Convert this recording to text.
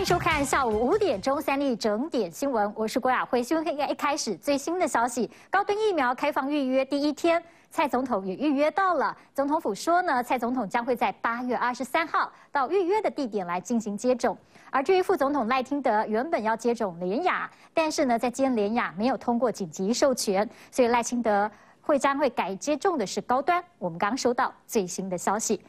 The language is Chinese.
欢迎收看下午五点钟三立整点新闻，我是郭雅慧。新闻一开始，最新的消息：高端疫苗开放预约第一天，蔡总统也预约到了。总统府说呢，蔡总统将会在八月二十三号到预约的地点来进行接种。而至于副总统赖清德，原本要接种联雅，但是呢，在今天联雅没有通过紧急授权，所以赖清德会将会改接种的是高端。我们刚收到最新的消息。